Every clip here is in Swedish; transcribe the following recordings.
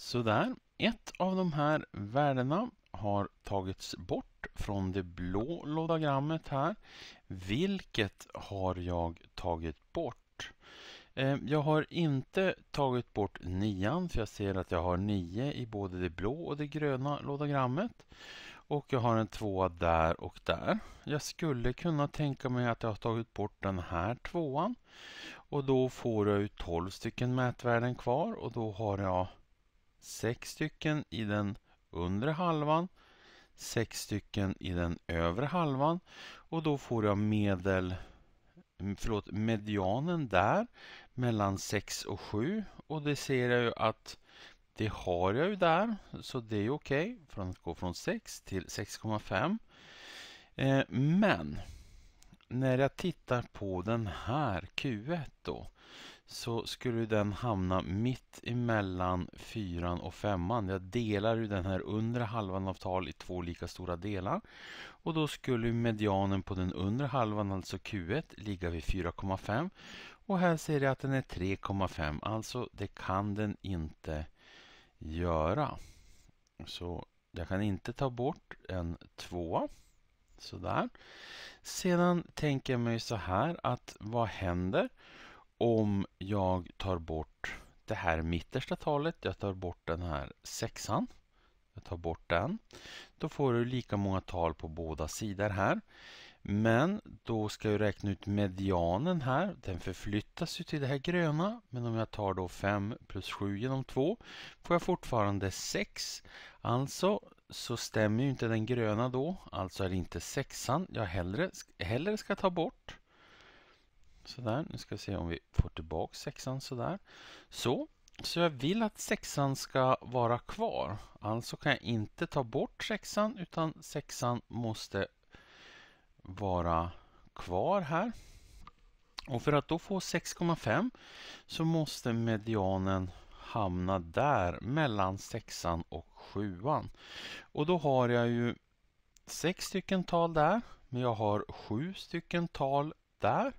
Sådär, ett av de här värdena har tagits bort från det blå lådagrammet. här. Vilket har jag tagit bort? Eh, jag har inte tagit bort nian för jag ser att jag har nio i både det blå och det gröna lådagrammet. Och jag har en tvåa där och där. Jag skulle kunna tänka mig att jag har tagit bort den här tvåan. Och då får jag ju 12 stycken mätvärden kvar och då har jag sex stycken i den undre halvan, sex stycken i den övre halvan och då får jag medel mm, förlåt, medianen där mellan 6 och 7 och det ser jag ju att det har jag ju där så det är okej okay för att gå från 6 till 6,5. Eh, men när jag tittar på den här Q1 då så skulle den hamna mitt emellan fyran och femman. Jag delar ju den här undre halvan av tal i två lika stora delar och då skulle medianen på den undre halvan, alltså Q1, ligga vid 4,5 och här ser jag att den är 3,5, alltså det kan den inte göra. Så jag kan inte ta bort en 2. Sådär. Sedan tänker jag mig så här att vad händer om jag tar bort det här mittersta talet, jag tar bort den här sexan. Jag tar bort den. Då får du lika många tal på båda sidor här. Men då ska jag räkna ut medianen här. Den förflyttas ju till det här gröna. Men om jag tar då 5 plus 7 genom 2 får jag fortfarande 6. Alltså så stämmer ju inte den gröna då. Alltså är det inte sexan jag hellre, hellre ska ta bort. Sådär, nu ska vi se om vi får tillbaka sexan sådär. Så, så jag vill att sexan ska vara kvar. Alltså kan jag inte ta bort sexan utan sexan måste vara kvar här. Och för att då få 6,5 så måste medianen hamna där mellan sexan och sjuan. Och då har jag ju sex stycken tal där men jag har sju stycken tal där.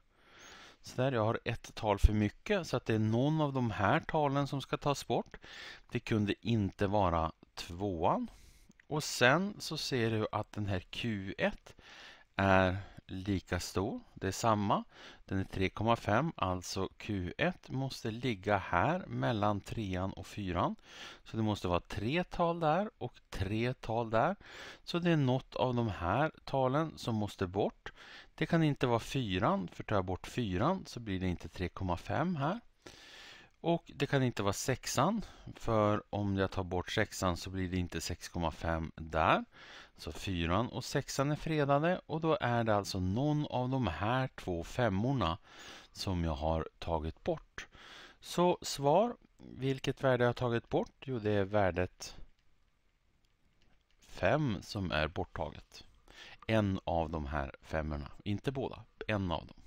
Så jag har ett tal för mycket så att det är någon av de här talen som ska tas bort. Det kunde inte vara tvåan. Och sen så ser du att den här Q1 är lika stor, det är samma. Den är 3,5, alltså Q1 måste ligga här mellan trean och fyran. Så det måste vara tre tal där och tre tal där. Så det är något av de här talen som måste bort. Det kan inte vara fyran, för tar jag bort fyran så blir det inte 3,5 här. Och det kan inte vara sexan, för om jag tar bort sexan så blir det inte 6,5 där. Så fyran och sexan är fredade och då är det alltså någon av de här två femmorna som jag har tagit bort. Så svar, vilket värde jag har tagit bort? Jo, det är värdet 5 som är borttaget. En av de här femmorna, inte båda, en av dem.